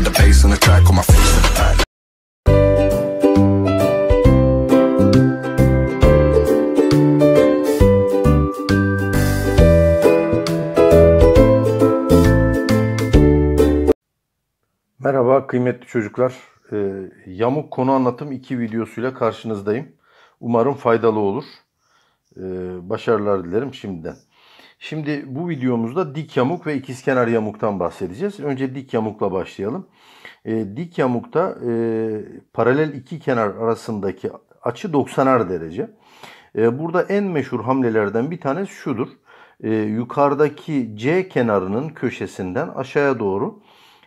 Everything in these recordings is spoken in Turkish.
Put the bass on the track on my face to the back. Merhaba kıymetli çocuklar. Ee, yamuk konu anlatım 2 videosuyla karşınızdayım. Umarım faydalı olur. Ee, başarılar dilerim şimdiden. Şimdi bu videomuzda dik yamuk ve ikizkenar yamuktan bahsedeceğiz. Önce dik yamukla başlayalım. E, dik yamukta e, paralel iki kenar arasındaki açı 90'ar derece. E, burada en meşhur hamlelerden bir tanesi şudur. E, yukarıdaki C kenarının köşesinden aşağıya doğru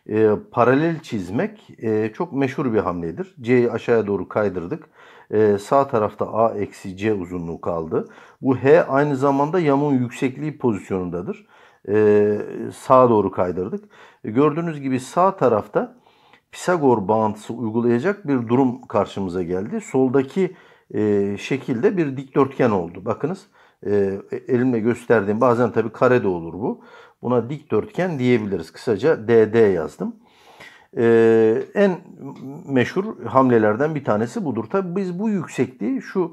e, paralel çizmek e, çok meşhur bir hamledir. C'yi aşağıya doğru kaydırdık e, sağ tarafta A eksi C uzunluğu kaldı. Bu H aynı zamanda yamuğun yüksekliği pozisyonundadır. E, sağa doğru kaydırdık. E, gördüğünüz gibi sağ tarafta Pisagor bağıntısı uygulayacak bir durum karşımıza geldi. Soldaki e, şekilde bir dikdörtgen oldu. Bakınız e, elimle gösterdiğim bazen tabi kare de olur bu. Buna dikdörtgen diyebiliriz. Kısaca DD yazdım. Ee, en meşhur hamlelerden bir tanesi budur. Tabi biz bu yüksekliği şu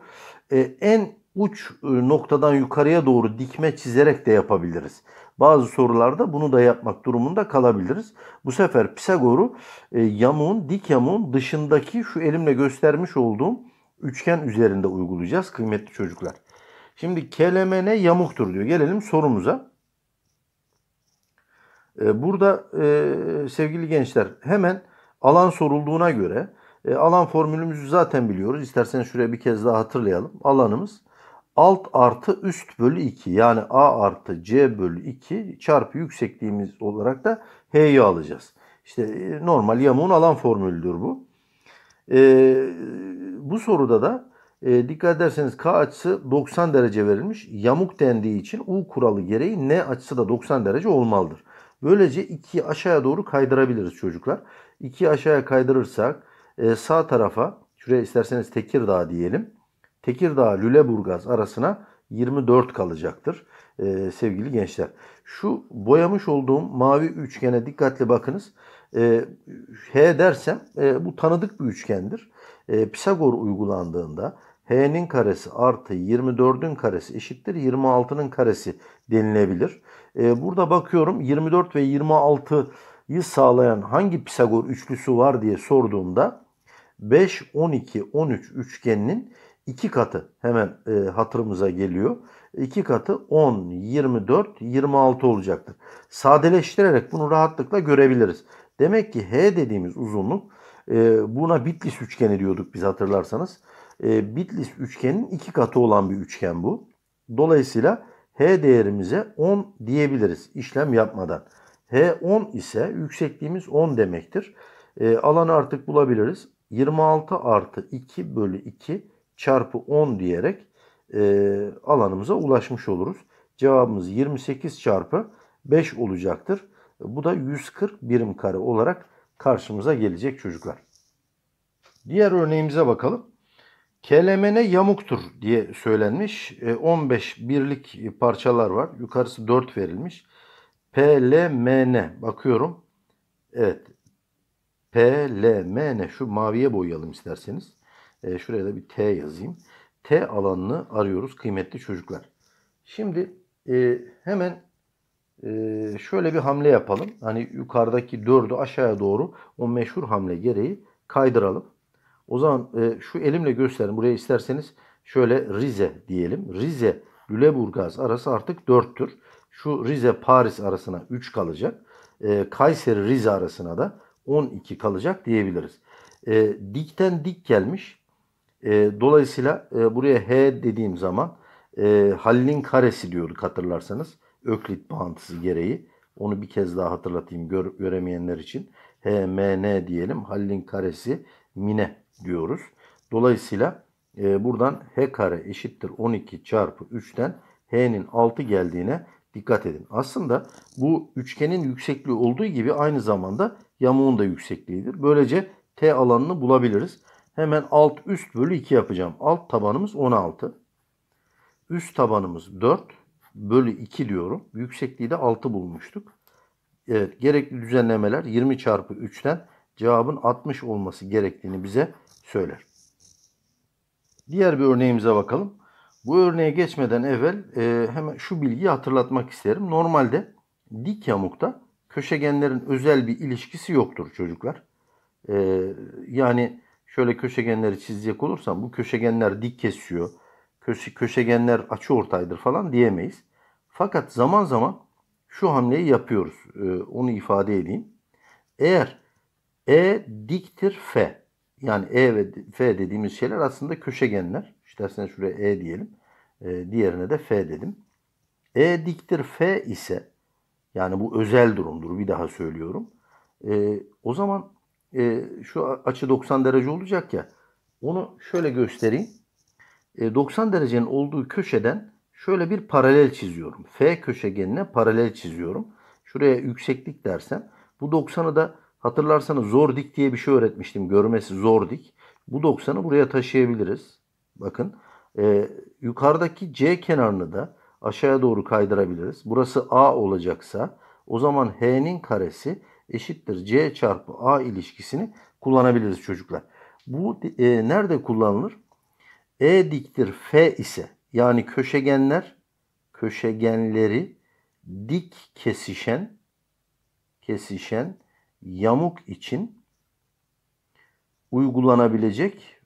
e, en uç e, noktadan yukarıya doğru dikme çizerek de yapabiliriz. Bazı sorularda bunu da yapmak durumunda kalabiliriz. Bu sefer Pisagor'u e, yamuğun, dik yamuğun dışındaki şu elimle göstermiş olduğum üçgen üzerinde uygulayacağız kıymetli çocuklar. Şimdi kelemene yamuktur diyor. Gelelim sorumuza. E, burada e, sevgili gençler hemen alan sorulduğuna göre e, alan formülümüzü zaten biliyoruz. İsterseniz şuraya bir kez daha hatırlayalım. Alanımız alt artı üst bölü 2 yani A artı C bölü 2 çarpı yüksekliğimiz olarak da H'yi alacağız. İşte normal yamuğun alan formülüdür bu. bu soruda da e, dikkat ederseniz K açısı 90 derece verilmiş. Yamuk dendiği için U kuralı gereği N açısı da 90 derece olmalıdır. Böylece 2'yi aşağıya doğru kaydırabiliriz çocuklar. 2'yi aşağıya kaydırırsak e, sağ tarafa şuraya isterseniz Tekirdağ diyelim. Tekirdağ Lüleburgaz arasına 24 kalacaktır e, sevgili gençler. Şu boyamış olduğum mavi üçgene dikkatli bakınız. E, H dersem bu tanıdık bir üçgendir. Pisagor uygulandığında H'nin karesi artı 24'ün karesi eşittir 26'nın karesi denilebilir. Ee, burada bakıyorum 24 ve 26'yı sağlayan hangi Pisagor üçlüsü var diye sorduğumda 5, 12, 13 üçgeninin iki katı hemen e, hatırımıza geliyor. İki katı 10, 24, 26 olacaktır. Sadeleştirerek bunu rahatlıkla görebiliriz. Demek ki H dediğimiz uzunluk e, buna Bitlis üçgeni diyorduk biz hatırlarsanız. E, Bitlis üçgenin iki katı olan bir üçgen bu. Dolayısıyla H değerimize 10 diyebiliriz işlem yapmadan. H 10 ise yüksekliğimiz 10 demektir. E, alanı artık bulabiliriz. 26 artı 2 bölü 2 çarpı 10 diyerek e, alanımıza ulaşmış oluruz. Cevabımız 28 çarpı 5 olacaktır. Bu da 140 birim kare olarak karşımıza gelecek çocuklar. Diğer örneğimize bakalım. Kelemene yamuktur diye söylenmiş. 15 e, birlik parçalar var. Yukarısı 4 verilmiş. PLMN bakıyorum. Evet. PLMN şu maviye boyayalım isterseniz. E, şuraya da bir T yazayım. T alanını arıyoruz kıymetli çocuklar. Şimdi e, hemen şöyle bir hamle yapalım. Hani yukarıdaki 4'ü aşağıya doğru o meşhur hamle gereği kaydıralım. O zaman e, şu elimle gösterin. Buraya isterseniz şöyle Rize diyelim. Rize Lüleburgaz arası artık 4'tür. Şu Rize Paris arasına 3 kalacak. E, Kayseri Rize arasına da 12 kalacak diyebiliriz. E, dikten dik gelmiş. E, dolayısıyla e, buraya H dediğim zaman e, Halil'in karesi diyorduk hatırlarsanız. Öklit bağıntısı gereği. Onu bir kez daha hatırlatayım gör, göremeyenler için. H, M, N diyelim. Halil'in karesi mine diyoruz. Dolayısıyla e, buradan h kare eşittir 12 çarpı 3'ten h'nin 6 geldiğine dikkat edin. Aslında bu üçgenin yüksekliği olduğu gibi aynı zamanda yamuğun da yüksekliğidir. Böylece t alanını bulabiliriz. Hemen alt üst bölü 2 yapacağım. Alt tabanımız 16. Üst tabanımız 4 bölü 2 diyorum. Yüksekliği de 6 bulmuştuk. Evet gerekli düzenlemeler 20 çarpı 3'ten cevabın 60 olması gerektiğini bize söyler. Diğer bir örneğimize bakalım. Bu örneğe geçmeden evvel e, hemen şu bilgiyi hatırlatmak isterim. Normalde dik yamukta köşegenlerin özel bir ilişkisi yoktur çocuklar. E, yani şöyle köşegenleri çizecek olursam bu köşegenler dik kesiyor, köşe, köşegenler açı ortaydır falan diyemeyiz. Fakat zaman zaman şu hamleyi yapıyoruz. E, onu ifade edeyim. Eğer E diktir F yani E ve F dediğimiz şeyler aslında köşegenler. İsterseniz şuraya E diyelim. E, diğerine de F dedim. E diktir F ise yani bu özel durumdur bir daha söylüyorum. E, o zaman e, şu açı 90 derece olacak ya. Onu şöyle göstereyim. E, 90 derecenin olduğu köşeden şöyle bir paralel çiziyorum. F köşegenine paralel çiziyorum. Şuraya yükseklik dersem bu 90'ı da Hatırlarsanız zor dik diye bir şey öğretmiştim. Görmesi zor dik. Bu 90'ı buraya taşıyabiliriz. Bakın e, yukarıdaki C kenarını da aşağıya doğru kaydırabiliriz. Burası A olacaksa o zaman H'nin karesi eşittir C çarpı A ilişkisini kullanabiliriz çocuklar. Bu e, nerede kullanılır? E diktir F ise yani köşegenler köşegenleri dik kesişen kesişen yamuk için uygulanabilecek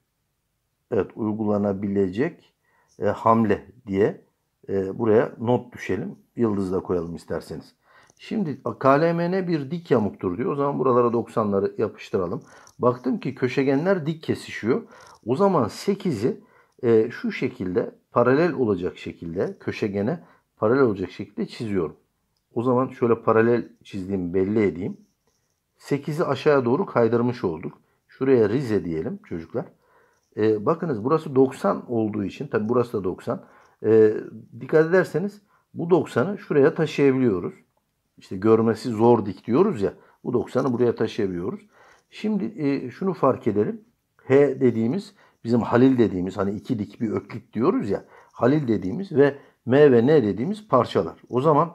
evet uygulanabilecek e, hamle diye e, buraya not düşelim. yıldızla koyalım isterseniz. Şimdi KLMN bir dik yamuktur diyor. O zaman buralara 90'ları yapıştıralım. Baktım ki köşegenler dik kesişiyor. O zaman 8'i e, şu şekilde paralel olacak şekilde köşegene paralel olacak şekilde çiziyorum. O zaman şöyle paralel çizdiğimi belli edeyim. 8'i aşağıya doğru kaydırmış olduk. Şuraya Rize diyelim çocuklar. E, bakınız burası 90 olduğu için tabi burası da 90. E, ee, dikkat ederseniz bu 90'ı şuraya taşıyabiliyoruz. İşte görmesi zor dik diyoruz ya. Bu 90'ı buraya taşıyabiliyoruz. Şimdi e, şunu fark edelim. H dediğimiz bizim halil dediğimiz hani iki dik bir öklit diyoruz ya. Halil dediğimiz ve M ve N dediğimiz parçalar. O zaman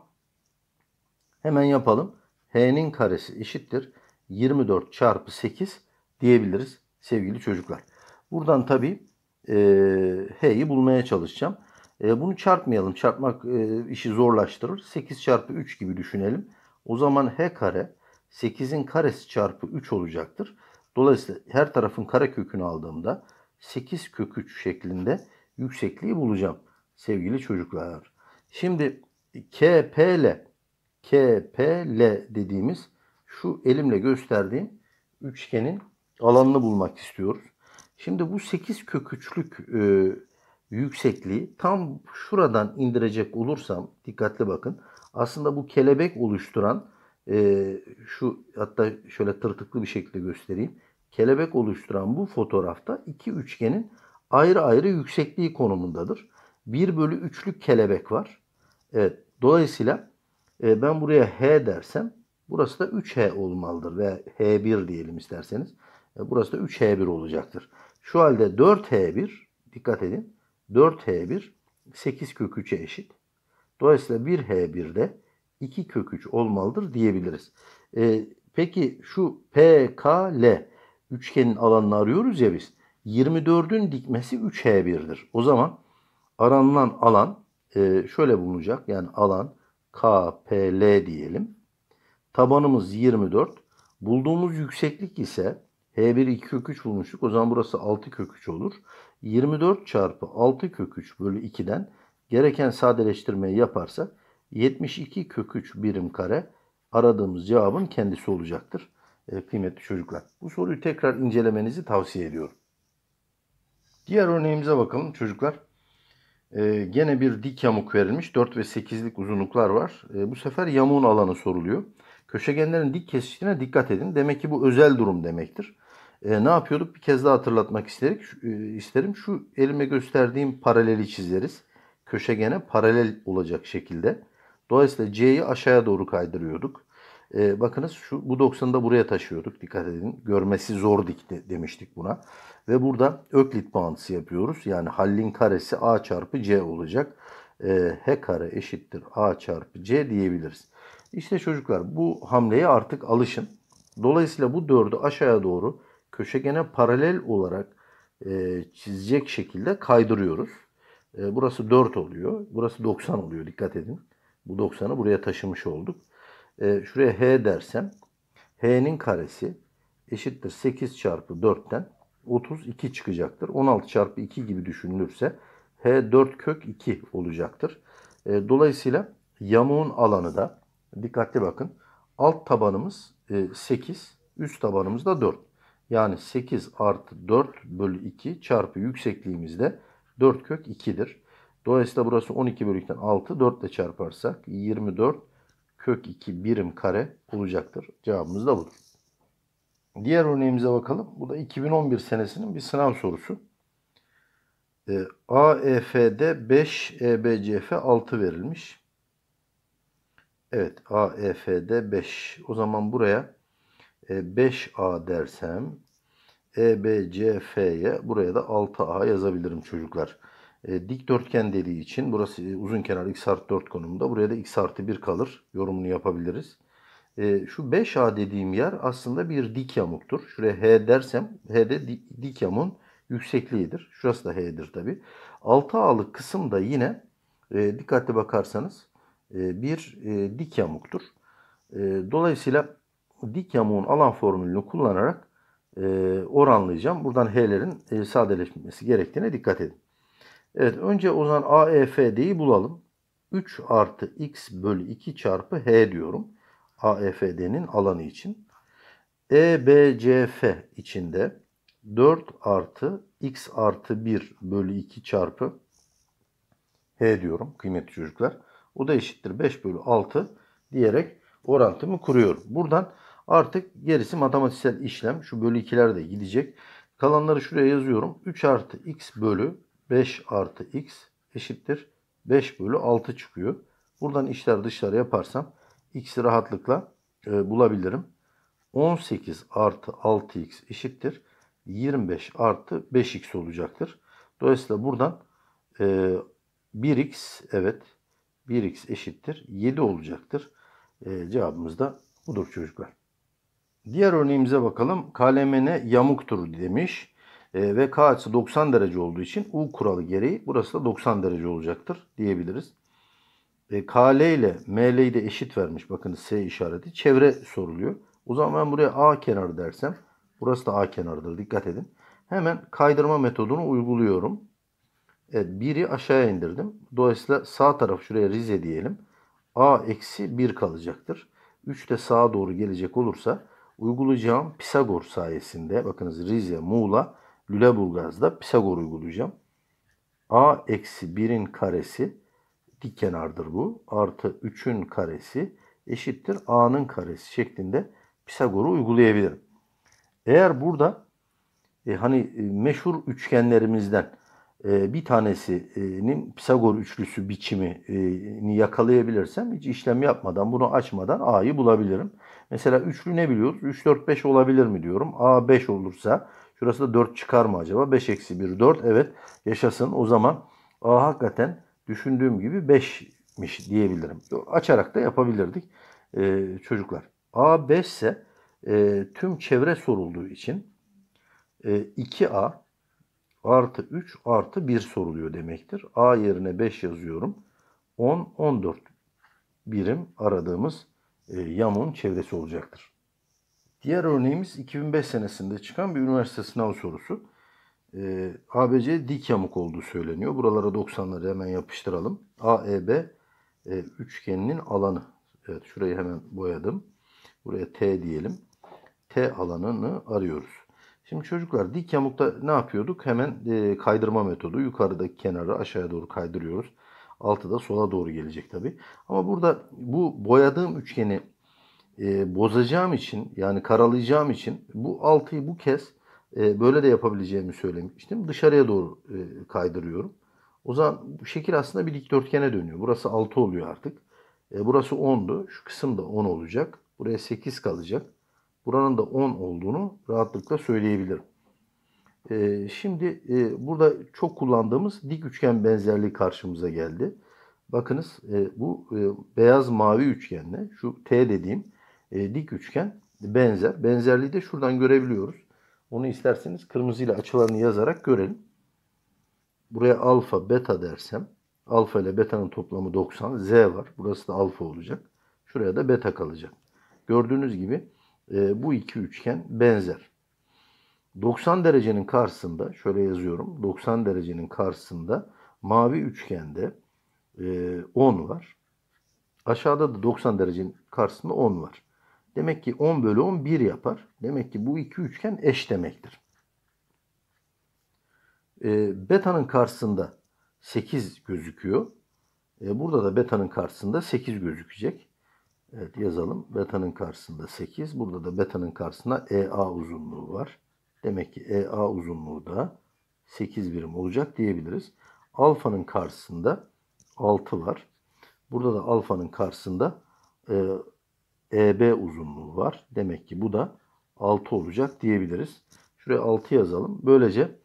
hemen yapalım. H'nin karesi eşittir. 24 çarpı 8 diyebiliriz sevgili çocuklar. Buradan tabi e, H'yi bulmaya çalışacağım. E, bunu çarpmayalım. Çarpmak e, işi zorlaştırır. 8 çarpı 3 gibi düşünelim. O zaman H kare 8'in karesi çarpı 3 olacaktır. Dolayısıyla her tarafın kare kökünü aldığımda 8 kök 3 şeklinde yüksekliği bulacağım sevgili çocuklar. Şimdi K P ile KPL dediğimiz şu elimle gösterdiğim üçgenin alanını bulmak istiyoruz. Şimdi bu 8 kök e, yüksekliği tam şuradan indirecek olursam dikkatli bakın. Aslında bu kelebek oluşturan e, şu hatta şöyle tırtıklı bir şekilde göstereyim. Kelebek oluşturan bu fotoğrafta iki üçgenin ayrı ayrı yüksekliği konumundadır. 1 bölü 3'lük kelebek var. Evet, dolayısıyla e, ben buraya H dersem burası da 3H olmalıdır ve H1 diyelim isterseniz. E, burası da 3H1 olacaktır. Şu halde 4H1 dikkat edin 4H1 8 kök 3'e eşit. Dolayısıyla 1 h 1 de 2 kök 3 olmalıdır diyebiliriz. E, peki şu PKL üçgenin alanını arıyoruz ya biz. 24'ün dikmesi 3H1'dir. O zaman aranılan alan e, şöyle bulunacak. Yani alan KPL diyelim. Tabanımız 24. Bulduğumuz yükseklik ise H1 2 kök 3 bulmuştuk. O zaman burası 6 kök 3 olur. 24 çarpı 6 kök 3 bölü 2'den gereken sadeleştirmeyi yaparsak 72 kök 3 birim kare aradığımız cevabın kendisi olacaktır. E, kıymetli çocuklar. Bu soruyu tekrar incelemenizi tavsiye ediyorum. Diğer örneğimize bakalım çocuklar. E, gene bir dik yamuk verilmiş. 4 ve 8'lik uzunluklar var. E, bu sefer yamuğun alanı soruluyor. Köşegenlerin dik kesişine dikkat edin. Demek ki bu özel durum demektir. E, ne yapıyorduk? Bir kez daha hatırlatmak isterim. Şu, e, isterim. Şu elime gösterdiğim paraleli çizeriz. Köşegene paralel olacak şekilde. Dolayısıyla C'yi aşağıya doğru kaydırıyorduk. E, bakınız şu bu 90'ı da buraya taşıyorduk. Dikkat edin. Görmesi zor dikti demiştik buna. Ve burada öklit bağıntısı yapıyoruz. Yani hallin karesi a çarpı c olacak. E, h kare eşittir a çarpı c diyebiliriz. İşte çocuklar bu hamleye artık alışın. Dolayısıyla bu dördü aşağıya doğru köşegene paralel olarak e, çizecek şekilde kaydırıyoruz. E, burası 4 oluyor. Burası 90 oluyor. Dikkat edin. Bu 90'ı buraya taşımış olduk. E, şuraya h dersem h'nin karesi eşittir 8 çarpı 4'ten 32 çıkacaktır. 16 çarpı 2 gibi düşünülürse H 4 kök 2 olacaktır. E, dolayısıyla yamuğun alanı da dikkatli bakın. Alt tabanımız e, 8, üst tabanımız da 4. Yani 8 artı 4 bölü 2 çarpı yüksekliğimiz de 4 kök 2'dir. Dolayısıyla burası 12 bölü 2'den 6, 4 ile çarparsak 24 kök 2 birim kare olacaktır. Cevabımız da budur. Diğer örneğimize bakalım. Bu da 2011 senesinin bir sınav sorusu. Ee, e, AEF'de 5, EBCF 6 verilmiş. Evet, AEF'de 5. O zaman buraya 5A e, dersem EBCF'ye buraya da 6A yazabilirim çocuklar. E, dikdörtgen dediği için burası e, uzun kenar x artı 4 konumunda. Buraya da x artı 1 kalır. Yorumunu yapabiliriz. E, şu 5A dediğim yer aslında bir dik yamuktur. Şuraya H dersem H de dik, dik yamuğun yüksekliğidir. Şurası da H'dir tabi. 6A'lık kısım da yine e, dikkatli bakarsanız e, bir e, dik yamuktur. E, dolayısıyla dik yamuğun alan formülünü kullanarak e, oranlayacağım. Buradan H'lerin e, sadeleşmesi gerektiğine dikkat edin. Evet önce o zaman AEFD'yi bulalım. 3 artı x bölü 2 çarpı h diyorum. AFD'nin alanı için. EBCF içinde 4 artı x artı 1 bölü 2 çarpı h diyorum kıymetli çocuklar. O da eşittir 5 bölü 6 diyerek orantımı kuruyorum. Buradan artık gerisi matematiksel işlem. Şu bölü 2'ler de gidecek. Kalanları şuraya yazıyorum. 3 artı x bölü 5 artı x eşittir 5 bölü 6 çıkıyor. Buradan işler dışarı yaparsam x'i rahatlıkla e, bulabilirim. 18 artı 6x eşittir. 25 artı 5x olacaktır. Dolayısıyla buradan e, 1x evet 1x eşittir 7 olacaktır. E, cevabımız da budur çocuklar. Diğer örneğimize bakalım. KLMN yamuktur demiş. E, ve K açısı 90 derece olduğu için U kuralı gereği burası da 90 derece olacaktır diyebiliriz. E, KL ile ML'yi de eşit vermiş. Bakın S işareti. Çevre soruluyor. O zaman ben buraya A kenarı dersem burası da A kenarıdır. Dikkat edin. Hemen kaydırma metodunu uyguluyorum. Evet 1'i aşağıya indirdim. Dolayısıyla sağ taraf şuraya Rize diyelim. A eksi 1 kalacaktır. 3 de sağa doğru gelecek olursa uygulayacağım Pisagor sayesinde bakınız Rize, Muğla, Lüleburgaz'da Pisagor uygulayacağım. A eksi 1'in karesi dik kenardır bu. Artı 3'ün karesi eşittir a'nın karesi şeklinde Pisagor'u uygulayabilirim. Eğer burada e, hani e, meşhur üçgenlerimizden e, bir tanesinin Pisagor üçlüsü biçimini e, yakalayabilirsem hiç işlem yapmadan bunu açmadan a'yı bulabilirim. Mesela üçlü ne biliyoruz? 3, 4, 5 olabilir mi diyorum. a 5 olursa şurası da 4 çıkar mı acaba? 5 eksi 1, 4 evet yaşasın. O zaman a hakikaten düşündüğüm gibi 5'miş diyebilirim. Açarak da yapabilirdik e, çocuklar. A5 ise e, tüm çevre sorulduğu için e, 2A artı 3 artı 1 soruluyor demektir. A yerine 5 yazıyorum. 10, 14 birim aradığımız e, yamuğun çevresi olacaktır. Diğer örneğimiz 2005 senesinde çıkan bir üniversite sınav sorusu e, ee, ABC dik yamuk olduğu söyleniyor. Buralara 90'ları hemen yapıştıralım. AEB e, üçgeninin alanı. Evet şurayı hemen boyadım. Buraya T diyelim. T alanını arıyoruz. Şimdi çocuklar dik yamukta ne yapıyorduk? Hemen e, kaydırma metodu. Yukarıdaki kenarı aşağıya doğru kaydırıyoruz. Altı da sola doğru gelecek tabi. Ama burada bu boyadığım üçgeni e, bozacağım için yani karalayacağım için bu altıyı bu kez e, böyle de yapabileceğimi söylemiştim. Dışarıya doğru e, kaydırıyorum. O zaman bu şekil aslında bir dikdörtgene dönüyor. Burası 6 oluyor artık. E, burası 10'du. Şu kısım da 10 olacak. Buraya 8 kalacak. Buranın da 10 olduğunu rahatlıkla söyleyebilirim. şimdi burada çok kullandığımız dik üçgen benzerliği karşımıza geldi. Bakınız bu beyaz mavi üçgenle şu T dediğim dik üçgen benzer. Benzerliği de şuradan görebiliyoruz. Onu isterseniz kırmızıyla açılarını yazarak görelim. Buraya alfa, beta dersem alfa ile beta'nın toplamı 90. Z var. Burası da alfa olacak. Şuraya da beta kalacak. Gördüğünüz gibi e, bu iki üçgen benzer. 90 derecenin karşısında şöyle yazıyorum. 90 derecenin karşısında mavi üçgende e, 10 var. Aşağıda da 90 derecenin karşısında 10 var. Demek ki 10 bölü 10 1 yapar. Demek ki bu iki üçgen eş demektir. E, beta'nın karşısında 8 gözüküyor. E, burada da beta'nın karşısında 8 gözükecek. Evet yazalım. Beta'nın karşısında 8. Burada da beta'nın karşısında EA uzunluğu var. Demek ki EA uzunluğu da 8 birim olacak diyebiliriz. Alfanın karşısında 6 var. Burada da alfanın karşısında e, EB uzunluğu var. Demek ki bu da 6 olacak diyebiliriz. Şuraya 6 yazalım. Böylece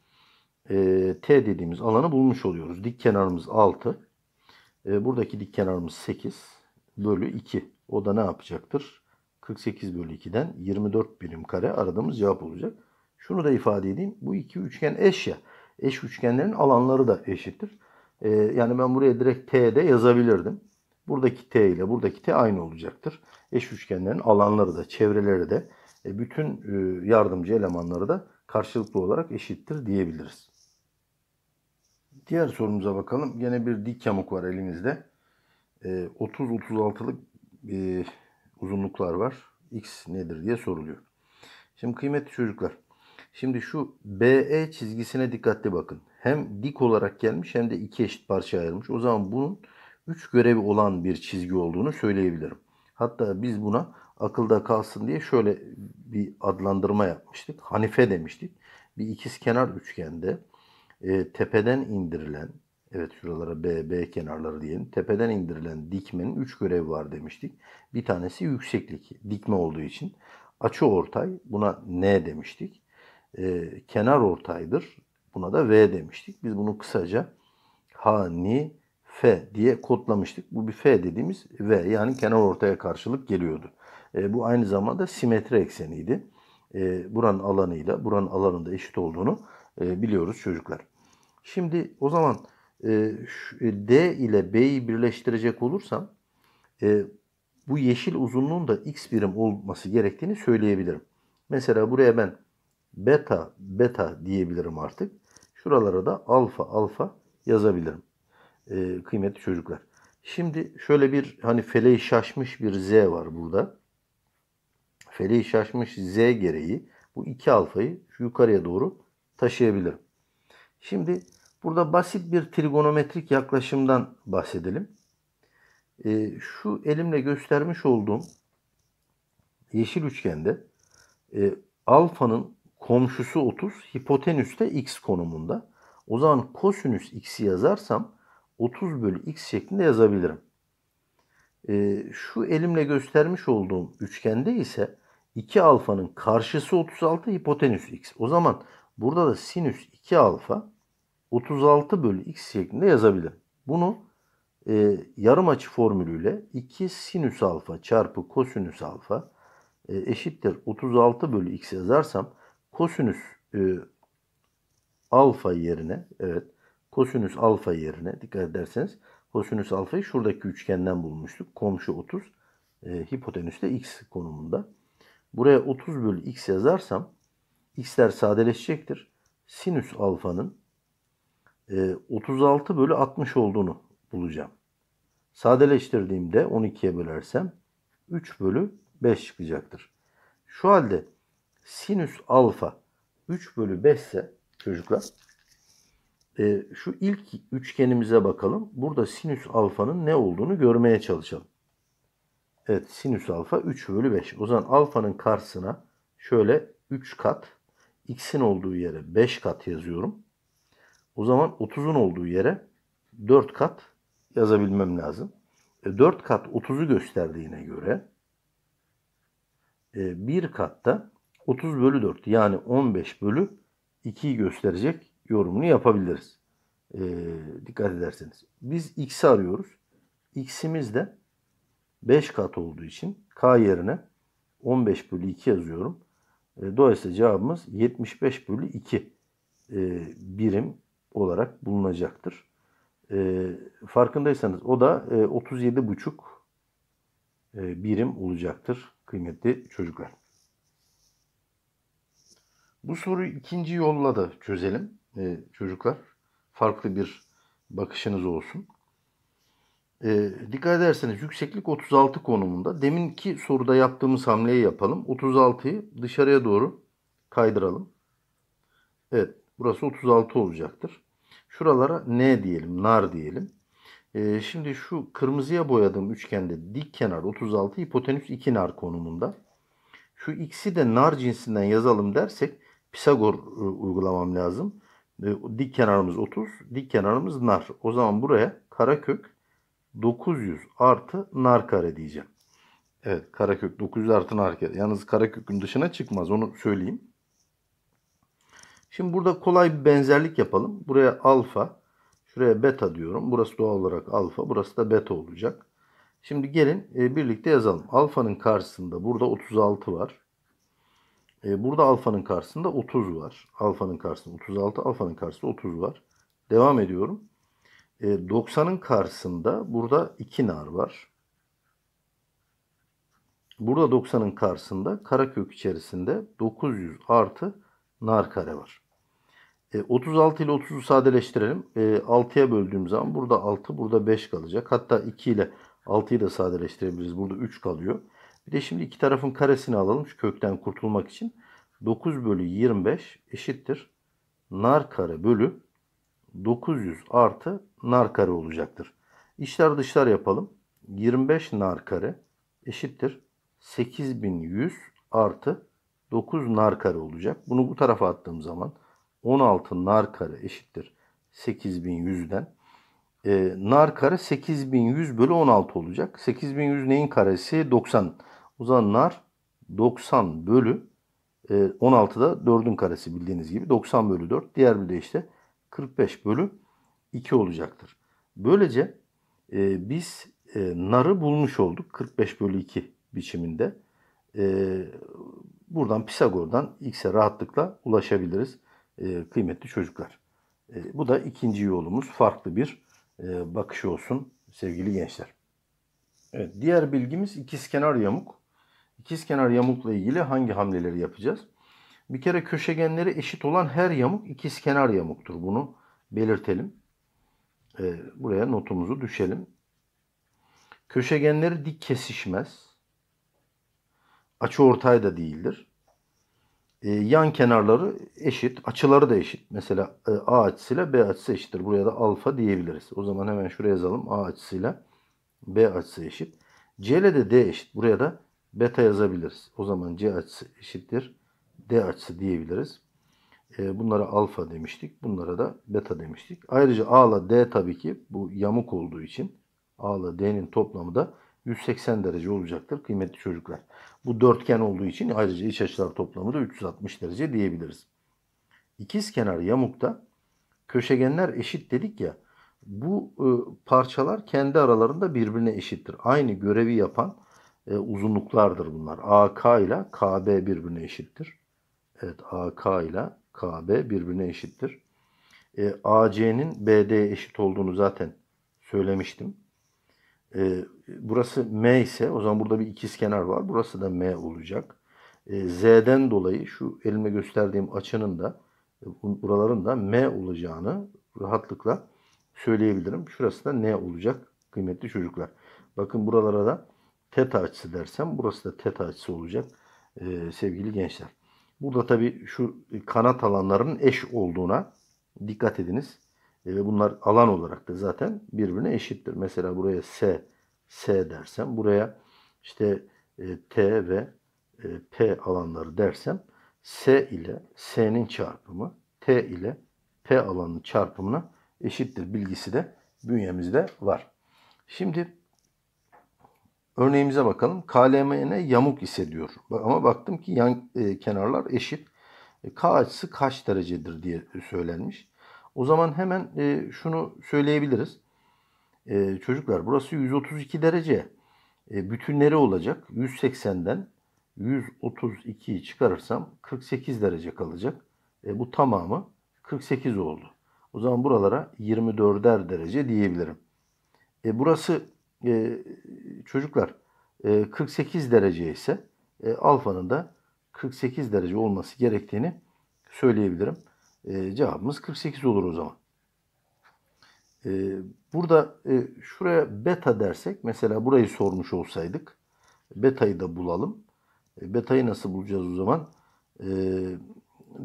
e, T dediğimiz alanı bulmuş oluyoruz. Dik kenarımız 6. E, buradaki dik kenarımız 8 bölü 2. O da ne yapacaktır? 48 bölü 2'den 24 birim kare aradığımız cevap olacak. Şunu da ifade edeyim. Bu iki üçgen eş ya. Eş üçgenlerin alanları da eşittir. E, yani ben buraya direkt T'de yazabilirdim. Buradaki T ile buradaki T aynı olacaktır. Eş üçgenlerin alanları da çevreleri de e, bütün e, yardımcı elemanları da karşılıklı olarak eşittir diyebiliriz. Diğer sorumuza bakalım. Yine bir dik yamuk var elimizde. 30-36'lık e, uzunluklar var. X nedir diye soruluyor. Şimdi kıymetli çocuklar. Şimdi şu BE çizgisine dikkatli bakın. Hem dik olarak gelmiş hem de iki eşit parça ayrılmış. O zaman bunun üç görevi olan bir çizgi olduğunu söyleyebilirim. Hatta biz buna akılda kalsın diye şöyle bir adlandırma yapmıştık. Hanife demiştik. Bir ikiz kenar üçgende e, tepeden indirilen, evet şuralara B, B kenarları diyelim. Tepeden indirilen dikmenin üç görevi var demiştik. Bir tanesi yükseklik, dikme olduğu için. Açı ortay, buna N demiştik. E, kenar ortaydır, buna da V demiştik. Biz bunu kısaca hani F diye kodlamıştık. Bu bir F dediğimiz V yani kenar ortaya karşılık geliyordu. E, bu aynı zamanda simetri ekseniydi. E, buranın alanıyla buranın alanında eşit olduğunu e, biliyoruz çocuklar. Şimdi o zaman e, şu, e, D ile B'yi birleştirecek olursam e, bu yeşil uzunluğun da x birim olması gerektiğini söyleyebilirim. Mesela buraya ben beta beta diyebilirim artık. Şuralara da alfa alfa yazabilirim e, kıymetli çocuklar. Şimdi şöyle bir hani feleği şaşmış bir Z var burada. Feleği şaşmış Z gereği bu iki alfayı yukarıya doğru taşıyabilirim. Şimdi burada basit bir trigonometrik yaklaşımdan bahsedelim. E, şu elimle göstermiş olduğum yeşil üçgende e, alfanın komşusu 30, hipotenüs de x konumunda. O zaman kosinüs x'i yazarsam 30 bölü x şeklinde yazabilirim. E, şu elimle göstermiş olduğum üçgende ise 2 alfanın karşısı 36 hipotenüs x. O zaman burada da sinüs 2 alfa 36 bölü x şeklinde yazabilirim. Bunu e, yarım açı formülüyle 2 sinüs alfa çarpı kosinüs alfa e, eşittir 36 bölü x yazarsam kosinüs e, alfa yerine evet kosinüs alfa yerine dikkat ederseniz kosinüs alfayı şuradaki üçgenden bulmuştuk. Komşu 30 e, hipotenüs de x konumunda. Buraya 30 bölü x yazarsam x'ler sadeleşecektir. Sinüs alfanın e, 36 bölü 60 olduğunu bulacağım. Sadeleştirdiğimde 12'ye bölersem 3 bölü 5 çıkacaktır. Şu halde sinüs alfa 3 bölü 5 ise çocuklar e, şu ilk üçgenimize bakalım. Burada sinüs alfanın ne olduğunu görmeye çalışalım. Evet sinüs alfa 3 bölü 5. O zaman alfanın karşısına şöyle 3 kat x'in olduğu yere 5 kat yazıyorum. O zaman 30'un olduğu yere 4 kat yazabilmem lazım. E, 4 kat 30'u gösterdiğine göre e, 1 katta 30 bölü 4 yani 15 bölü 2'yi gösterecek yorumunu yapabiliriz. E, dikkat ederseniz. Biz x'i arıyoruz. x'imiz de 5 kat olduğu için k yerine 15 bölü 2 yazıyorum. E, dolayısıyla cevabımız 75 bölü 2 e, birim olarak bulunacaktır. E, farkındaysanız o da e, 37,5 e, birim olacaktır kıymetli çocuklar. Bu soruyu ikinci yolla da çözelim e, çocuklar. Farklı bir bakışınız olsun. E, dikkat ederseniz yükseklik 36 konumunda. Deminki soruda yaptığımız hamleyi yapalım. 36'yı dışarıya doğru kaydıralım. Evet burası 36 olacaktır. Şuralara N diyelim, nar diyelim. E, şimdi şu kırmızıya boyadığım üçgende dik kenar 36, hipotenüs 2 nar konumunda. Şu x'i de nar cinsinden yazalım dersek Pisagor e, uygulamam lazım dik kenarımız 30, dik kenarımız nar. O zaman buraya karekök 900 artı nar kare diyeceğim. Evet karekök 900 artı nar kare. Yalnız karekökün dışına çıkmaz onu söyleyeyim. Şimdi burada kolay bir benzerlik yapalım. Buraya alfa, şuraya beta diyorum. Burası doğal olarak alfa, burası da beta olacak. Şimdi gelin e, birlikte yazalım. Alfanın karşısında burada 36 var. E, burada alfanın karşısında 30 var. Alfanın karşısında 36, alfanın karşısında 30 var. Devam ediyorum. E, 90'ın karşısında burada 2 nar var. Burada 90'ın karşısında karakök içerisinde 900 artı nar kare var. 36 e, ile 30'u sadeleştirelim. 6'ya e, böldüğüm zaman burada 6, burada 5 kalacak. Hatta 2 ile 6'yı da sadeleştirebiliriz. Burada 3 kalıyor. Bir de şimdi iki tarafın karesini alalım şu kökten kurtulmak için. 9 bölü 25 eşittir. Nar kare bölü 900 artı nar kare olacaktır. İçler dışlar yapalım. 25 nar kare eşittir. 8100 artı 9 nar kare olacak. Bunu bu tarafa attığım zaman 16 nar kare eşittir 8100'den. E, ee, nar kare 8100 bölü 16 olacak. 8100 neyin karesi? 90 o zaman nar 90 bölü 16'da e, 4'ün karesi bildiğiniz gibi 90 bölü 4. Diğer bir de işte 45 bölü 2 olacaktır. Böylece e, biz e, narı bulmuş olduk 45 bölü 2 biçiminde. E, buradan Pisagor'dan x'e rahatlıkla ulaşabiliriz e, kıymetli çocuklar. E, bu da ikinci yolumuz farklı bir e, bakış olsun sevgili gençler. Evet, diğer bilgimiz ikizkenar yamuk. Kenar yamukla ilgili hangi hamleleri yapacağız? Bir kere köşegenleri eşit olan her yamuk ikiz kenar yamuktur. Bunu belirtelim. E, buraya notumuzu düşelim. Köşegenleri dik kesişmez. Açı ortay da değildir. E, yan kenarları eşit, açıları da eşit. Mesela e, A açısıyla B açısı eşittir. Buraya da alfa diyebiliriz. O zaman hemen şuraya yazalım. A açısıyla B açısı eşit. C ile de D eşit. Buraya da beta yazabiliriz. O zaman C açısı eşittir D açısı diyebiliriz. E, bunlara alfa demiştik. Bunlara da beta demiştik. Ayrıca A ile D tabii ki bu yamuk olduğu için A ile D'nin toplamı da 180 derece olacaktır kıymetli çocuklar. Bu dörtgen olduğu için ayrıca iç açılar toplamı da 360 derece diyebiliriz. İkiz kenar yamukta köşegenler eşit dedik ya. Bu ıı, parçalar kendi aralarında birbirine eşittir. Aynı görevi yapan e, uzunluklardır bunlar. AK ile KB birbirine eşittir. Evet AK ile KB birbirine eşittir. E, AC'nin BD'ye eşit olduğunu zaten söylemiştim. E, burası M ise o zaman burada bir ikizkenar var. Burası da M olacak. E, Z'den dolayı şu elime gösterdiğim açının da e, buraların da M olacağını rahatlıkla söyleyebilirim. Şurası da N olacak kıymetli çocuklar. Bakın buralara da teta açısı dersem burası da teta açısı olacak e, sevgili gençler. Burada tabi şu kanat alanlarının eş olduğuna dikkat ediniz. E, bunlar alan olarak da zaten birbirine eşittir. Mesela buraya S, S dersem buraya işte e, T ve e, P alanları dersem S ile S'nin çarpımı T ile P alanının çarpımına eşittir bilgisi de bünyemizde var. Şimdi Örneğimize bakalım. KLMN yamuk ise diyor. Ama baktım ki yan e, kenarlar eşit. E, K açısı kaç derecedir diye söylenmiş. O zaman hemen e, şunu söyleyebiliriz. E, çocuklar burası 132 derece. E, bütünleri olacak. 180'den 132'yi çıkarırsam 48 derece kalacak. E, bu tamamı 48 oldu. O zaman buralara 24'er derece diyebilirim. E, burası e, çocuklar e, 48 derece ise e, alfanın da 48 derece olması gerektiğini söyleyebilirim. E, cevabımız 48 olur o zaman. E, burada e, şuraya beta dersek mesela burayı sormuş olsaydık betayı da bulalım. E, betayı nasıl bulacağız o zaman? E,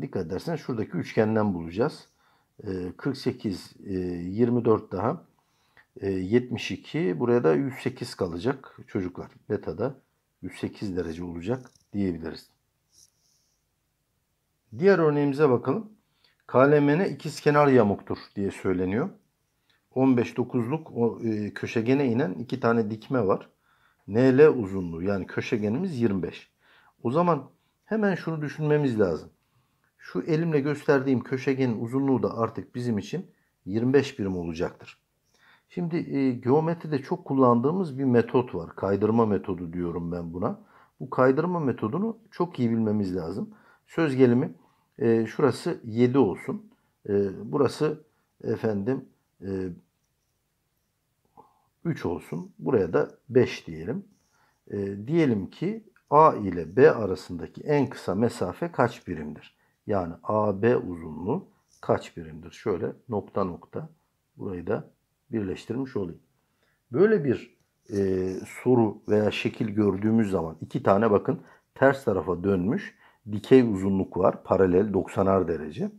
dikkat edersen, şuradaki üçgenden bulacağız. E, 48, e, 24 daha 72 ee, buraya da 108 kalacak çocuklar. Beta'da 108 derece olacak diyebiliriz. Diğer örneğimize bakalım. KLMN ikizkenar yamuktur diye söyleniyor. 15 9'luk e, köşegene inen iki tane dikme var. NL uzunluğu yani köşegenimiz 25. O zaman hemen şunu düşünmemiz lazım. Şu elimle gösterdiğim köşegenin uzunluğu da artık bizim için 25 birim olacaktır. Şimdi e, geometride çok kullandığımız bir metot var. Kaydırma metodu diyorum ben buna. Bu kaydırma metodunu çok iyi bilmemiz lazım. Söz gelimi e, şurası 7 olsun. E, burası efendim e, 3 olsun. Buraya da 5 diyelim. E, diyelim ki A ile B arasındaki en kısa mesafe kaç birimdir? Yani AB uzunluğu kaç birimdir? Şöyle nokta nokta. Burayı da birleştirmiş olayım. Böyle bir e, soru veya şekil gördüğümüz zaman iki tane bakın ters tarafa dönmüş dikey uzunluk var. Paralel 90'ar derece.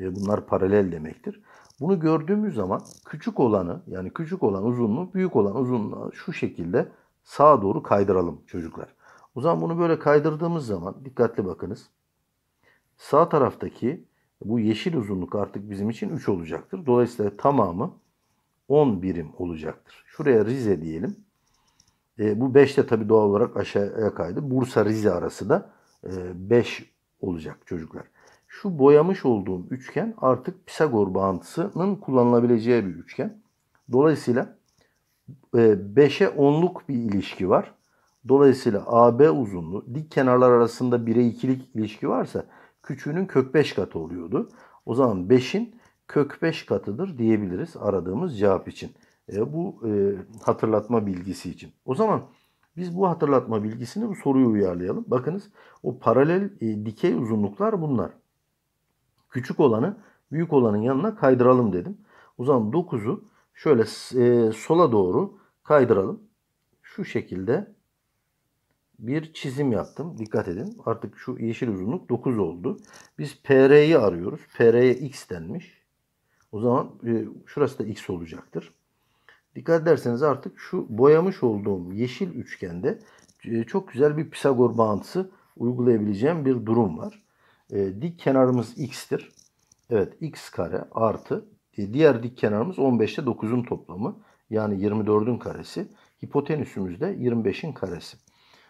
E, bunlar paralel demektir. Bunu gördüğümüz zaman küçük olanı yani küçük olan uzunluğu büyük olan uzunluğu şu şekilde sağa doğru kaydıralım çocuklar. O zaman bunu böyle kaydırdığımız zaman dikkatli bakınız. Sağ taraftaki bu yeşil uzunluk artık bizim için 3 olacaktır. Dolayısıyla tamamı 10 birim olacaktır. Şuraya Rize diyelim. E, bu 5 de tabii doğal olarak aşağıya kaydı. Bursa-Rize arası da 5 e, olacak çocuklar. Şu boyamış olduğum üçgen artık Pisagor bağıntısının kullanılabileceği bir üçgen. Dolayısıyla 5'e 10'luk bir ilişki var. Dolayısıyla AB uzunluğu dik kenarlar arasında 1'e 2'lik ilişki varsa küçüğünün kök 5 katı oluyordu. O zaman 5'in kök 5 katıdır diyebiliriz aradığımız cevap için. E, bu e, hatırlatma bilgisi için. O zaman biz bu hatırlatma bilgisini bu soruyu uyarlayalım. Bakınız o paralel e, dikey uzunluklar bunlar. Küçük olanı büyük olanın yanına kaydıralım dedim. O zaman 9'u şöyle e, sola doğru kaydıralım. Şu şekilde bir çizim yaptım. Dikkat edin. Artık şu yeşil uzunluk 9 oldu. Biz PR'yi arıyoruz. PR'ye x denmiş. O zaman e, şurası da x olacaktır. Dikkat ederseniz artık şu boyamış olduğum yeşil üçgende e, çok güzel bir Pisagor bağıntısı uygulayabileceğim bir durum var. E, dik kenarımız x'tir. Evet x kare artı e, diğer dik kenarımız 15'te 9'un toplamı. Yani 24'ün karesi. Hipotenüsümüz de 25'in karesi.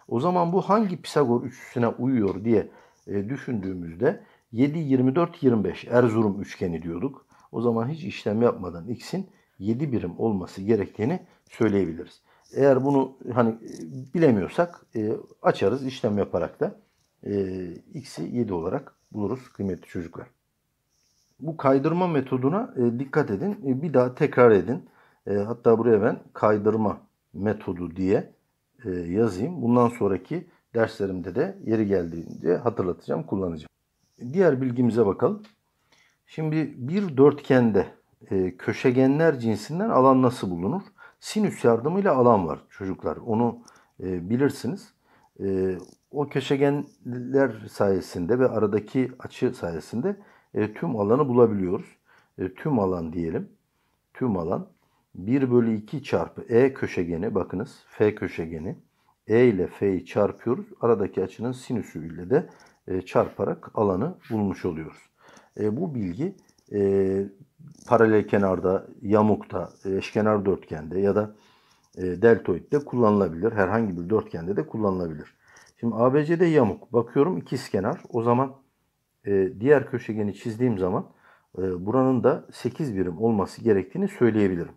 O zaman bu hangi Pisagor üçlüsüne uyuyor diye e, düşündüğümüzde 7, 24, 25 Erzurum üçgeni diyorduk o zaman hiç işlem yapmadan x'in 7 birim olması gerektiğini söyleyebiliriz. Eğer bunu hani bilemiyorsak e, açarız işlem yaparak da e, x'i 7 olarak buluruz kıymetli çocuklar. Bu kaydırma metoduna e, dikkat edin. E, bir daha tekrar edin. E, hatta buraya ben kaydırma metodu diye e, yazayım. Bundan sonraki derslerimde de yeri geldiğince hatırlatacağım, kullanacağım. Diğer bilgimize bakalım. Şimdi bir dörtgende e, köşegenler cinsinden alan nasıl bulunur? Sinüs yardımıyla alan var çocuklar. Onu e, bilirsiniz. E, o köşegenler sayesinde ve aradaki açı sayesinde e, tüm alanı bulabiliyoruz. E, tüm alan diyelim. Tüm alan 1 bölü 2 çarpı E köşegeni bakınız F köşegeni E ile F'yi çarpıyoruz. Aradaki açının sinüsü ile de e, çarparak alanı bulmuş oluyoruz. E, bu bilgi e, paralel kenarda, yamukta, e, eşkenar dörtgende ya da e, deltoidde kullanılabilir. Herhangi bir dörtgende de kullanılabilir. Şimdi ABC'de yamuk. Bakıyorum ikizkenar. O zaman e, diğer köşegeni çizdiğim zaman e, buranın da 8 birim olması gerektiğini söyleyebilirim.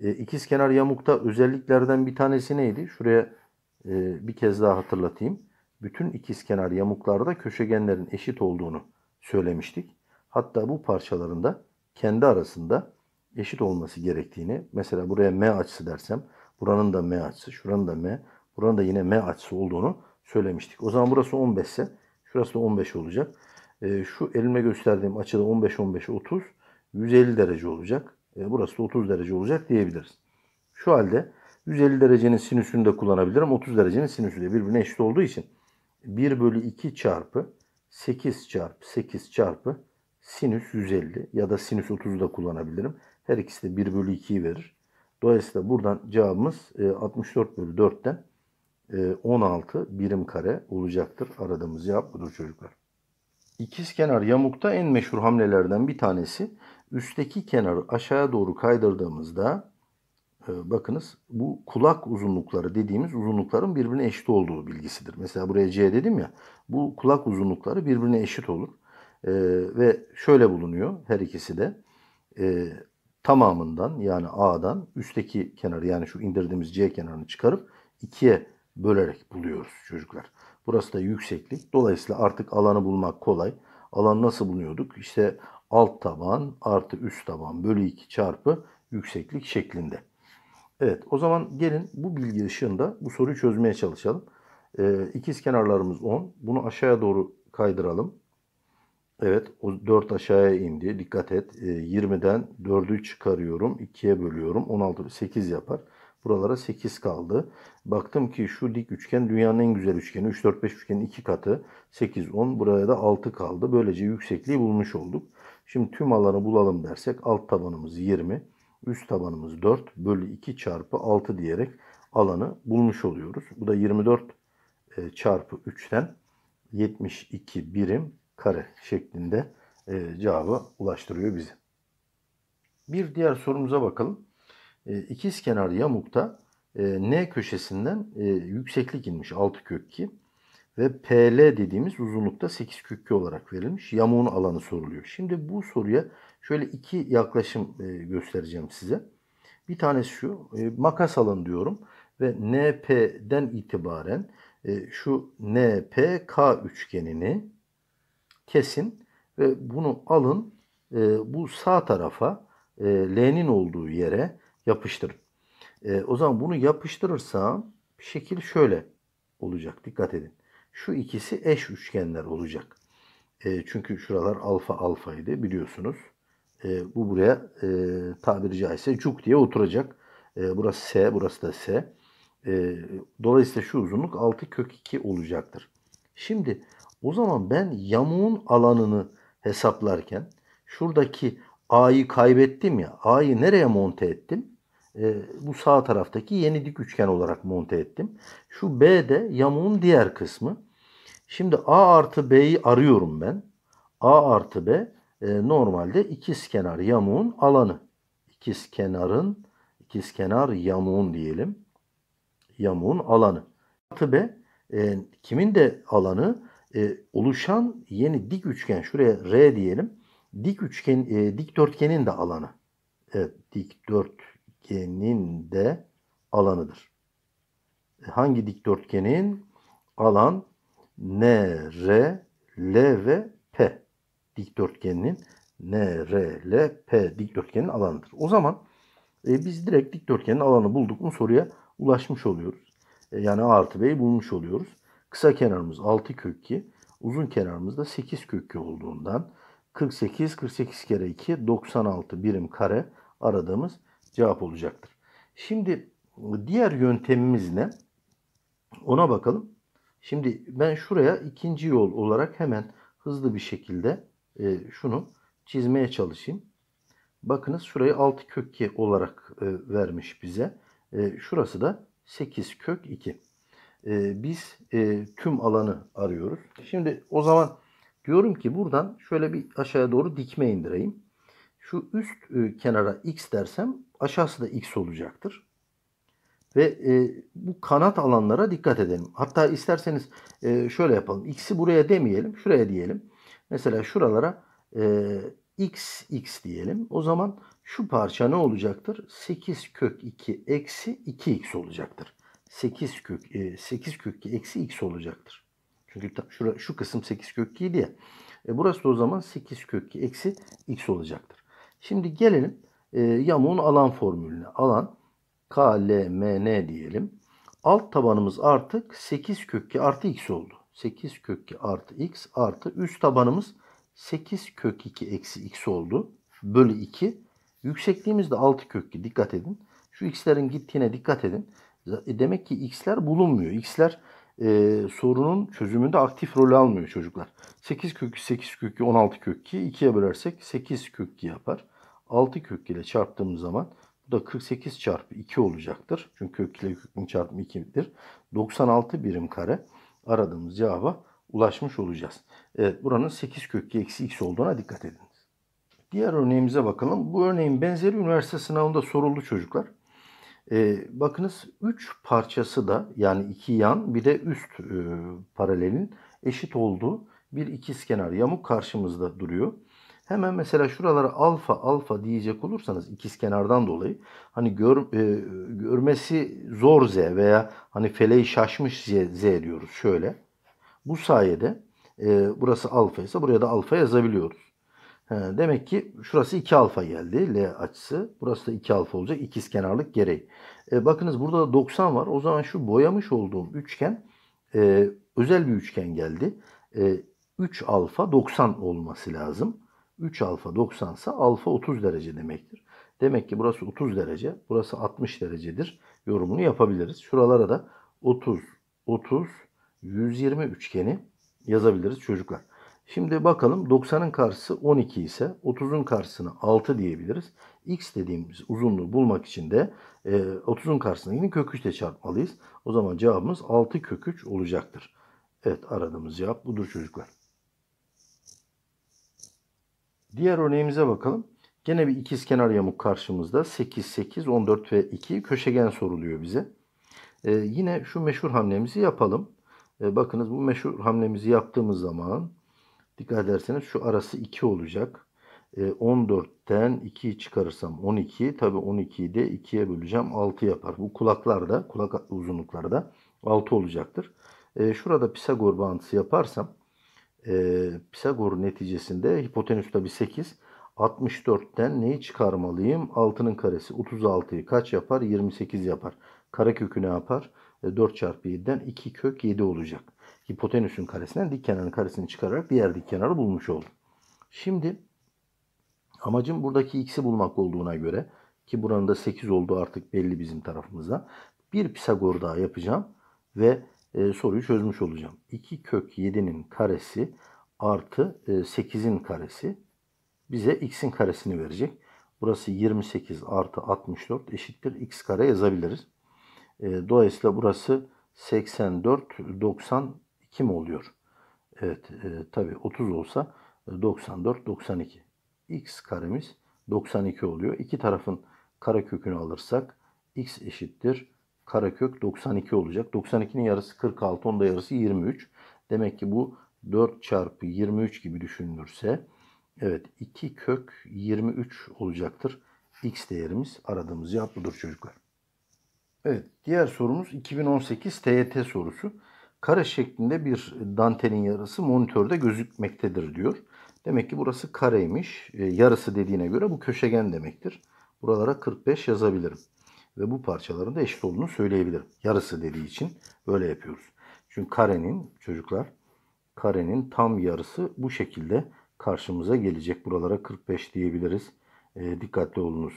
E, ikizkenar yamukta özelliklerden bir tanesi neydi? Şuraya e, bir kez daha hatırlatayım. Bütün ikizkenar yamuklarda köşegenlerin eşit olduğunu söylemiştik. Hatta bu parçalarında kendi arasında eşit olması gerektiğini, mesela buraya M açısı dersem, buranın da M açısı, şuranın da M, buranın da yine M açısı olduğunu söylemiştik. O zaman burası 15 ise, şurası da 15 olacak. Ee, şu elime gösterdiğim açıda 15, 15, 30, 150 derece olacak. Ee, burası da 30 derece olacak diyebiliriz. Şu halde 150 derecenin sinüsünü de kullanabilirim. 30 derecenin sinüsü de birbirine eşit olduğu için 1 bölü 2 çarpı 8 çarpı 8 çarpı sinüs 150 ya da sinüs 30'u da kullanabilirim. Her ikisi de 1 bölü 2'yi verir. Dolayısıyla buradan cevabımız 64 e, bölü 4'ten 16 e, birim kare olacaktır. Aradığımız cevap budur çocuklar. İkizkenar yamukta en meşhur hamlelerden bir tanesi üstteki kenarı aşağıya doğru kaydırdığımızda ee, bakınız bu kulak uzunlukları dediğimiz uzunlukların birbirine eşit olduğu bilgisidir. Mesela buraya C dedim ya bu kulak uzunlukları birbirine eşit olur. E, ve şöyle bulunuyor her ikisi de e, tamamından yani A'dan üstteki kenarı yani şu indirdiğimiz C kenarını çıkarıp ikiye bölerek buluyoruz çocuklar. Burası da yükseklik. Dolayısıyla artık alanı bulmak kolay. Alan nasıl buluyorduk? İşte alt taban artı üst taban bölü 2 çarpı yükseklik şeklinde. Evet o zaman gelin bu bilgi ışığında bu soruyu çözmeye çalışalım. Ee, ikiz kenarlarımız 10. Bunu aşağıya doğru kaydıralım. Evet o 4 aşağıya indi. Dikkat et. E, 20'den 4'ü çıkarıyorum. 2'ye bölüyorum. 16 8 yapar. Buralara 8 kaldı. Baktım ki şu dik üçgen dünyanın en güzel üçgeni. 3 4 5 üçgenin 2 katı. 8 10 buraya da 6 kaldı. Böylece yüksekliği bulmuş olduk. Şimdi tüm alanı bulalım dersek alt tabanımız 20 üst tabanımız 4 bölü 2 çarpı 6 diyerek alanı bulmuş oluyoruz. Bu da 24 e, çarpı 3'ten 72 birim kare şeklinde e, cevabı ulaştırıyor bizi. Bir diğer sorumuza bakalım. E, ikiz kenar yamukta N köşesinden yükseklik inmiş 6 kök 2 ve PL dediğimiz uzunlukta 8 kökü olarak verilmiş. Yamuğun alanı soruluyor. Şimdi bu soruya şöyle iki yaklaşım e, göstereceğim size. Bir tanesi şu. E, makas alın diyorum ve NP'den itibaren e, şu NPK üçgenini kesin ve bunu alın bu sağ tarafa L'nin olduğu yere yapıştırın. O zaman bunu yapıştırırsam şekil şöyle olacak. Dikkat edin. Şu ikisi eş üçgenler olacak. E, çünkü şuralar alfa alfaydı biliyorsunuz. E, bu buraya e, tabiri caizse cuk diye oturacak. E, burası S, burası da S. E, dolayısıyla şu uzunluk 6 kök 2 olacaktır. Şimdi o zaman ben yamuğun alanını hesaplarken şuradaki A'yı kaybettim ya. A'yı nereye monte ettim? E, bu sağ taraftaki yeni dik üçgen olarak monte ettim. Şu B de yamuğun diğer kısmı. Şimdi A artı B'yi arıyorum ben. A artı B e, normalde kenar yamuğun alanı. kenarın İkizkenarın kenar yamuğun diyelim. Yamuğun alanı. A Artı B e, kimin de alanı e, oluşan yeni dik üçgen şuraya R diyelim. Dik üçgen e, dikdörtgenin de alanı. Evet, dikdörtgenin de alanıdır. E, hangi dikdörtgenin alan N, R, L ve P dikdörtgeninin N, R, L, P dikdörtgenin alanıdır. O zaman e, biz direkt dikdörtgenin alanı bulduk mu soruya ulaşmış oluyoruz. E, yani A artı B'yi bulmuş oluyoruz. Kısa kenarımız 6 kök 2, uzun kenarımız da 8 kök 2 olduğundan 48, 48 kere 2, 96 birim kare aradığımız cevap olacaktır. Şimdi diğer yöntemimiz ne? Ona bakalım. Şimdi ben şuraya ikinci yol olarak hemen hızlı bir şekilde e, şunu çizmeye çalışayım. Bakınız şurayı 6 kök 2 olarak e, vermiş bize. E, şurası da 8 kök 2. E, biz e, tüm alanı arıyoruz. Şimdi o zaman diyorum ki buradan şöyle bir aşağıya doğru dikme indireyim. Şu üst e, kenara x dersem aşağısı da x olacaktır. Ve e, bu kanat alanlara dikkat edelim. Hatta isterseniz e, şöyle yapalım. X'i buraya demeyelim. Şuraya diyelim. Mesela şuralara e, x x diyelim. O zaman şu parça ne olacaktır? 8 kök 2 eksi 2x olacaktır. 8 kök e, 8 kök 2 eksi x olacaktır. Çünkü şura, şu kısım 8 kök 2 diye. E, burası da o zaman 8 kök 2 eksi x olacaktır. Şimdi gelelim e, yamuğun alan formülüne. Alan KLMN diyelim. Alt tabanımız artık 8 kökü artı x oldu. 8 kökü artı x artı üst tabanımız 8 kök 2 eksi x oldu. Bölü 2. Yüksekliğimiz de 6 kökü. Dikkat edin. Şu x'lerin gittiğine dikkat edin. E, demek ki x'ler bulunmuyor. X'ler e, sorunun çözümünde aktif rol almıyor çocuklar. 8 kökü 8 kökü 16 kökü 2'ye bölersek 8 kökü yapar. 6 kökü ile çarptığımız zaman bu da 48 çarpı 2 olacaktır. Çünkü kök ile kökün çarpımı 2'dir. 96 birim kare aradığımız cevaba ulaşmış olacağız. Evet buranın 8 kökü eksi x olduğuna dikkat ediniz. Diğer örneğimize bakalım. Bu örneğin benzeri üniversite sınavında soruldu çocuklar. Ee, bakınız 3 parçası da yani 2 yan bir de üst e, paralelin eşit olduğu bir ikizkenar yamuk karşımızda duruyor. Hemen mesela şuralara alfa alfa diyecek olursanız ikiz kenardan dolayı hani gör, e, görmesi zor z veya hani feleği şaşmış z, z diyoruz şöyle. Bu sayede e, burası alfa ise buraya da alfa yazabiliyoruz. He, demek ki şurası 2 alfa geldi. L açısı. Burası da 2 alfa olacak. İkiz kenarlık gereği. E, bakınız burada da 90 var. O zaman şu boyamış olduğum üçgen e, özel bir üçgen geldi. E, 3 alfa 90 olması lazım. 3 alfa 90 ise alfa 30 derece demektir. Demek ki burası 30 derece, burası 60 derecedir yorumunu yapabiliriz. Şuralara da 30, 30, 120 üçgeni yazabiliriz çocuklar. Şimdi bakalım 90'ın karşısı 12 ise 30'un karşısına 6 diyebiliriz. X dediğimiz uzunluğu bulmak için de 30'un e, karşısına yine kök 3 ile çarpmalıyız. O zaman cevabımız 6 kök 3 olacaktır. Evet aradığımız cevap budur çocuklar. Diğer örneğimize bakalım. Gene bir ikizkenar yamuk karşımızda. 8, 8, 14 ve 2 köşegen soruluyor bize. Ee, yine şu meşhur hamlemizi yapalım. Ee, bakınız bu meşhur hamlemizi yaptığımız zaman dikkat ederseniz şu arası 2 olacak. Ee, 14'ten 2'yi çıkarırsam 12. Tabi 12'yi de 2'ye böleceğim. 6 yapar. Bu kulaklarda, kulak uzunlukları da 6 olacaktır. Ee, şurada Pisagor bağıntısı yaparsam e, Pisagor neticesinde hipotenüs tabi 8. 64'ten neyi çıkarmalıyım? 6'nın karesi 36'yı kaç yapar? 28 yapar. Kare kökü ne yapar? 4 e, çarpı 7'den 2 kök 7 olacak. Hipotenüsün karesinden dik kenarın karesini çıkararak diğer dik kenarı bulmuş oldum. Şimdi amacım buradaki x'i bulmak olduğuna göre ki buranın da 8 olduğu artık belli bizim tarafımıza. Bir Pisagor daha yapacağım ve e, soruyu çözmüş olacağım. 2 kök 7'nin karesi artı e, 8'in karesi bize x'in karesini verecek. Burası 28 artı 64 eşittir x kare yazabiliriz. E, dolayısıyla burası 84, 92 mi oluyor? Evet, e, tabii 30 olsa 94, e, 92. x karemiz 92 oluyor. İki tarafın kare kökünü alırsak x eşittir karekök 92 olacak. 92'nin yarısı 46, onda yarısı 23. Demek ki bu 4 çarpı 23 gibi düşünülürse evet 2 kök 23 olacaktır. X değerimiz aradığımız cevap budur çocuklar. Evet diğer sorumuz 2018 TYT sorusu. Kare şeklinde bir dantelin yarısı monitörde gözükmektedir diyor. Demek ki burası kareymiş. E, yarısı dediğine göre bu köşegen demektir. Buralara 45 yazabilirim ve bu parçaların da eşit olduğunu söyleyebilirim. Yarısı dediği için böyle yapıyoruz. Çünkü karenin çocuklar karenin tam yarısı bu şekilde karşımıza gelecek. Buralara 45 diyebiliriz. E, dikkatli olunuz.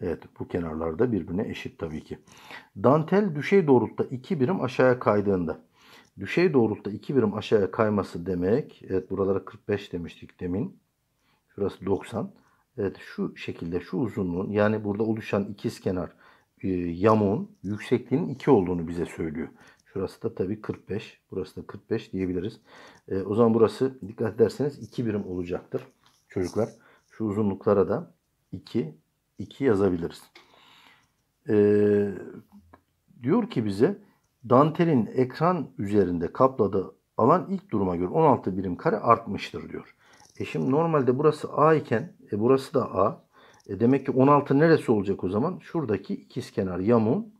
Evet bu kenarlarda birbirine eşit tabii ki. Dantel düşey doğrultuda 2 birim aşağıya kaydığında. Düşey doğrultuda 2 birim aşağıya kayması demek. Evet buralara 45 demiştik demin. Şurası 90. Evet şu şekilde şu uzunluğun yani burada oluşan ikiz kenar e, yamuğun yüksekliğinin 2 olduğunu bize söylüyor. Şurası da tabii 45. Burası da 45 diyebiliriz. E, o zaman burası dikkat ederseniz 2 birim olacaktır çocuklar. Şu uzunluklara da 2, 2 yazabiliriz. E, diyor ki bize dantelin ekran üzerinde kapladığı alan ilk duruma göre 16 birim kare artmıştır diyor. E şimdi normalde burası A iken e burası da A. E demek ki 16 neresi olacak o zaman? Şuradaki ikizkenar yamuğun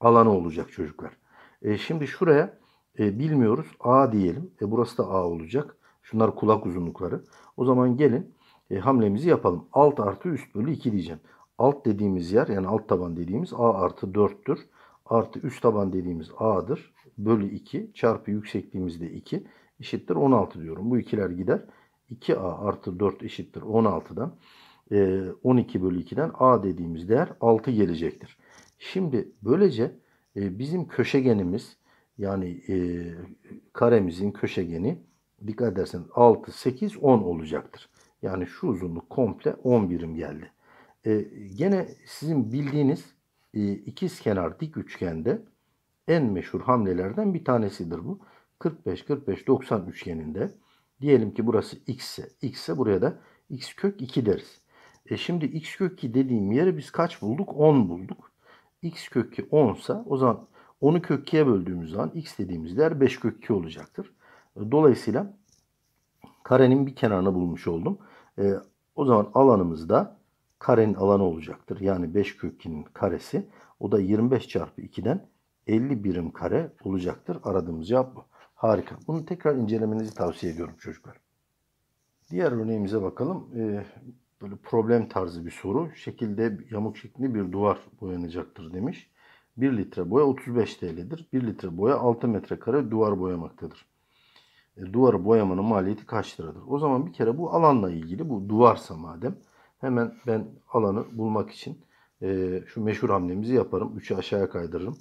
alanı olacak çocuklar. E şimdi şuraya e, bilmiyoruz. A diyelim. E burası da A olacak. Şunlar kulak uzunlukları. O zaman gelin e, hamlemizi yapalım. Alt artı üst bölü 2 diyeceğim. Alt dediğimiz yer yani alt taban dediğimiz A artı 4'tür. Artı üst taban dediğimiz A'dır. Bölü 2 çarpı yüksekliğimiz de 2 eşittir 16 diyorum. Bu ikiler gider. 2A artı 4 eşittir 16'dan. 12 e, bölü 2'den A dediğimiz değer 6 gelecektir. Şimdi böylece e, bizim köşegenimiz yani e, karemizin köşegeni dikkat ederseniz 6, 8, 10 olacaktır. Yani şu uzunluk komple 10 birim geldi. Gene sizin bildiğiniz ikiz kenar dik üçgende en meşhur hamlelerden bir tanesidir bu. 45, 45, 90 üçgeninde diyelim ki burası x ise x ise buraya da x kök 2 deriz. E şimdi x kök 2 dediğim yere biz kaç bulduk? 10 bulduk. x kök 2 10 ise o zaman 10'u kök 2'ye böldüğümüz zaman x dediğimiz değer 5 kök 2 olacaktır. E, dolayısıyla karenin bir kenarını bulmuş oldum. E, o zaman alanımız da karenin alanı olacaktır. Yani 5 kök 2'nin karesi. O da 25 çarpı 2'den 50 birim kare olacaktır. Aradığımız cevap bu. Harika. Bunu tekrar incelemenizi tavsiye ediyorum çocuklar. Diğer örneğimize bakalım. Ee, böyle problem tarzı bir soru. Şekilde yamuk şeklinde bir duvar boyanacaktır demiş. 1 litre boya 35 TL'dir. 1 litre boya 6 metrekare duvar boyamaktadır. E, duvarı boyamanın maliyeti kaç liradır? O zaman bir kere bu alanla ilgili bu duvarsa madem hemen ben alanı bulmak için e, şu meşhur hamlemizi yaparım. 3'ü aşağıya kaydırırım.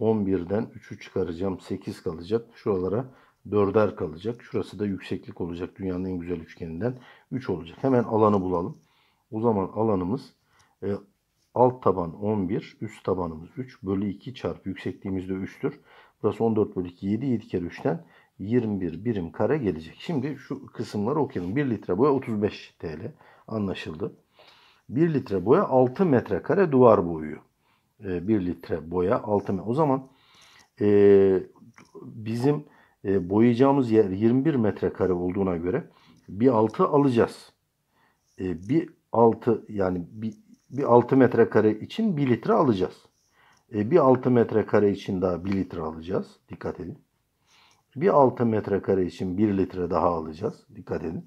11'den 3'ü çıkaracağım. 8 kalacak. Şuralara 4'er kalacak. Şurası da yükseklik olacak. Dünyanın en güzel üçgeninden 3 olacak. Hemen alanı bulalım. O zaman alanımız e, alt taban 11, üst tabanımız 3 bölü 2 çarpı yüksekliğimiz de 3'tür. Burası 14 bölü 2, 7, 7 kere 3'ten 21 birim kare gelecek. Şimdi şu kısımları okuyalım. 1 litre boya 35 TL anlaşıldı. 1 litre boya 6 metrekare duvar boyuyor. E, 1 litre boya 6 metre. O zaman e, bizim e, boyayacağımız yer 21 metrekare olduğuna göre bir 6 alacağız. E, bir 6 yani bir, bir 6 metrekare için 1 litre alacağız. E, bir 6 metrekare için daha 1 litre alacağız. Dikkat edin. Bir 6 metrekare için 1 litre daha alacağız. Dikkat edin.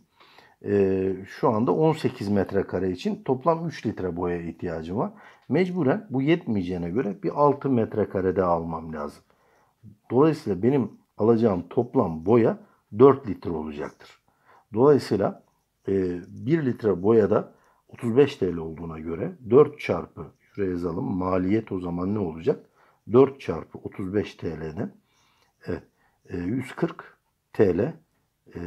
E, şu anda 18 metrekare için toplam 3 litre boya ihtiyacım var. Mecburen bu yetmeyeceğine göre bir 6 metrekare daha almam lazım. Dolayısıyla benim alacağım toplam boya 4 litre olacaktır. Dolayısıyla e, 1 litre boyada 35 TL olduğuna göre 4 çarpı şuraya yazalım. Maliyet o zaman ne olacak? 4 çarpı 35 TL'den evet, 140 e, TL e,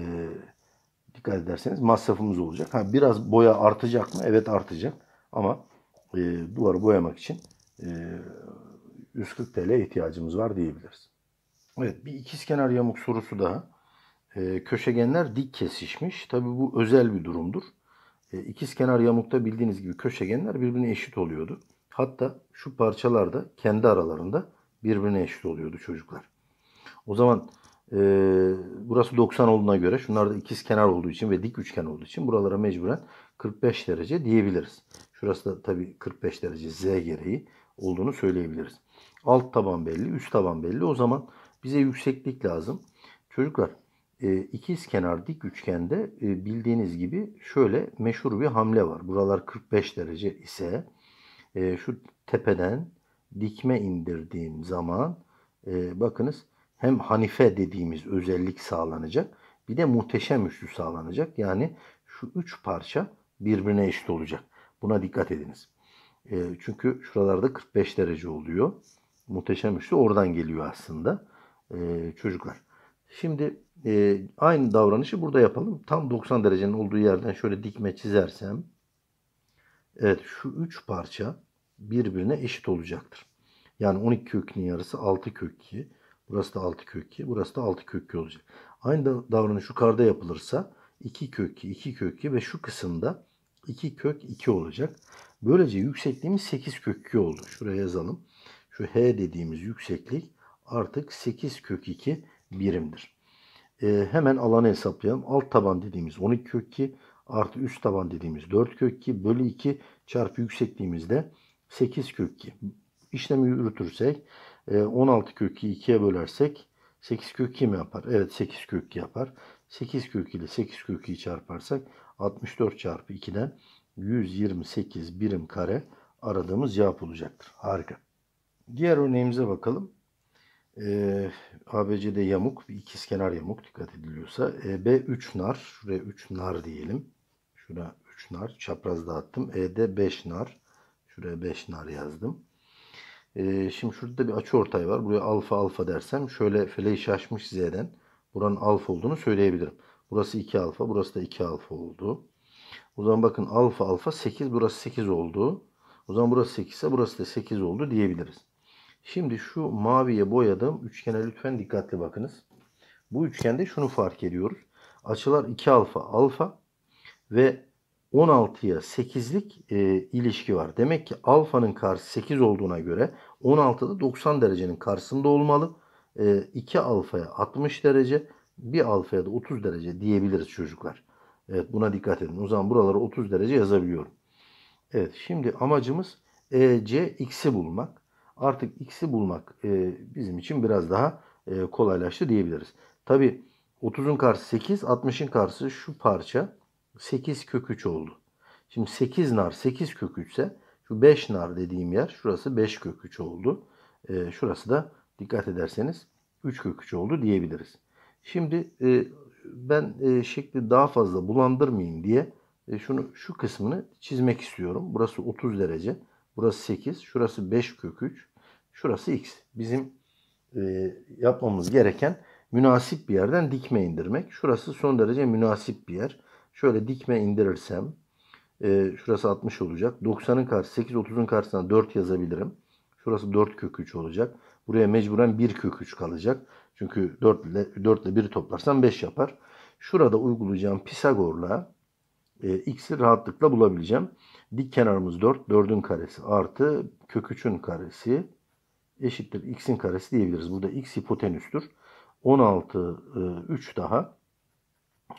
dikkat ederseniz masrafımız olacak. Ha, biraz boya artacak mı? Evet artacak. Ama e, duvarı boyamak için e, 140 TL ihtiyacımız var diyebiliriz. Evet bir ikizkenar yamuk sorusu daha. E, köşegenler dik kesişmiş. tabi bu özel bir durumdur e, ikiz kenar yamukta bildiğiniz gibi köşegenler birbirine eşit oluyordu. Hatta şu parçalar da kendi aralarında birbirine eşit oluyordu çocuklar. O zaman e, burası 90 olduğuna göre şunlar da ikiz kenar olduğu için ve dik üçgen olduğu için buralara mecburen 45 derece diyebiliriz. Şurası da tabi 45 derece Z gereği olduğunu söyleyebiliriz. Alt taban belli, üst taban belli. O zaman bize yükseklik lazım. Çocuklar e, ikiz kenar dik üçgende e, bildiğiniz gibi şöyle meşhur bir hamle var. Buralar 45 derece ise e, şu tepeden dikme indirdiğim zaman e, bakınız hem hanife dediğimiz özellik sağlanacak bir de muhteşem üçlü sağlanacak. Yani şu üç parça birbirine eşit olacak. Buna dikkat ediniz. çünkü şuralarda 45 derece oluyor. Muhteşem üçlü oradan geliyor aslında çocuklar. Şimdi e, aynı davranışı burada yapalım. Tam 90 derecenin olduğu yerden şöyle dikme çizersem evet şu 3 parça birbirine eşit olacaktır. Yani 12 kökünün yarısı 6 kök 2. Burası da 6 kök 2. Burası da 6 kök 2 olacak. Aynı da davranış yukarıda yapılırsa 2 kök 2, 2 kök 2 ve şu kısımda 2 kök 2 olacak. Böylece yüksekliğimiz 8 kök 2 oldu. Şuraya yazalım. Şu h dediğimiz yükseklik artık 8 kök 2 birimdir. E, hemen alanı hesaplayalım. Alt taban dediğimiz 12 kök 2 artı üst taban dediğimiz 4 kök 2 bölü 2 çarpı yüksekliğimizde 8 kök 2. İşlemi yürütürsek 16 e, kök 2 2'ye bölersek 8 kök 2 mi yapar? Evet 8 kök 2 yapar. 8 kök 2 ile 8 kök 2'yi çarparsak 64 çarpı 2'den 128 birim kare aradığımız cevap olacaktır. Harika. Diğer örneğimize bakalım. E, ABC'de yamuk, bir kenar yamuk dikkat ediliyorsa. B 3 nar, şuraya 3 nar diyelim. Şuna 3 nar, çapraz dağıttım. E'de 5 nar, şuraya 5 nar yazdım. E, şimdi şurada bir açı ortay var. Buraya alfa alfa dersem şöyle feleği şaşmış Z'den buranın alfa olduğunu söyleyebilirim. Burası 2 alfa, burası da 2 alfa oldu. O zaman bakın alfa alfa 8, burası 8 oldu. O zaman burası 8 ise burası da 8 oldu diyebiliriz. Şimdi şu maviye boyadığım üçgene lütfen dikkatli bakınız. Bu üçgende şunu fark ediyoruz. Açılar 2 alfa alfa ve 16'ya 8'lik e, ilişki var. Demek ki alfanın karşı 8 olduğuna göre 16'da 90 derecenin karşısında olmalı. E, 2 alfaya 60 derece, 1 alfaya da 30 derece diyebiliriz çocuklar. Evet buna dikkat edin. O zaman buraları 30 derece yazabiliyorum. Evet şimdi amacımız ECX'i bulmak artık x'i bulmak e, bizim için biraz daha e, kolaylaştı diyebiliriz. Tabi 30'un karşısı 8, 60'ın karşısı şu parça 8 kök 3 oldu. Şimdi 8 nar 8 kök 3 ise şu 5 nar dediğim yer şurası 5 kök 3 oldu. E, şurası da dikkat ederseniz 3 kök 3 oldu diyebiliriz. Şimdi e, ben e, şekli daha fazla bulandırmayayım diye e, şunu şu kısmını çizmek istiyorum. Burası 30 derece. Burası 8. Şurası 5 kök 3. Şurası x. Bizim e, yapmamız gereken münasip bir yerden dikme indirmek. Şurası son derece münasip bir yer. Şöyle dikme indirirsem e, şurası 60 olacak. 90'ın karşısı 8, 30'un karşısına 4 yazabilirim. Şurası 4 kök 3 olacak. Buraya mecburen 1 kök 3 kalacak. Çünkü 4 ile, 4 ile 1 toplarsam 5 yapar. Şurada uygulayacağım Pisagor'la e, x'i rahatlıkla bulabileceğim. Dik kenarımız 4, 4'ün karesi artı kök 3'ün karesi eşittir x'in karesi diyebiliriz. Burada x hipotenüstür. 16 3 e, daha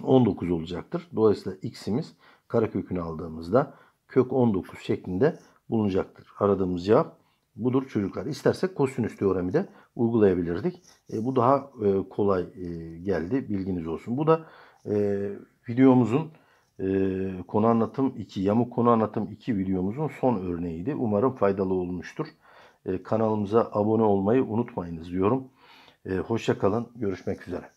19 olacaktır. Dolayısıyla x'imiz karekökünü aldığımızda kök 19 şeklinde bulunacaktır. Aradığımız cevap budur çocuklar. İstersek kosinüs teoremi de uygulayabilirdik. E, bu daha e, kolay e, geldi. Bilginiz olsun. Bu da e, videomuzun e, konu anlatım 2, yamuk konu anlatım 2 videomuzun son örneğiydi. Umarım faydalı olmuştur. E, kanalımıza abone olmayı unutmayınız diyorum. E, hoşçakalın Görüşmek üzere.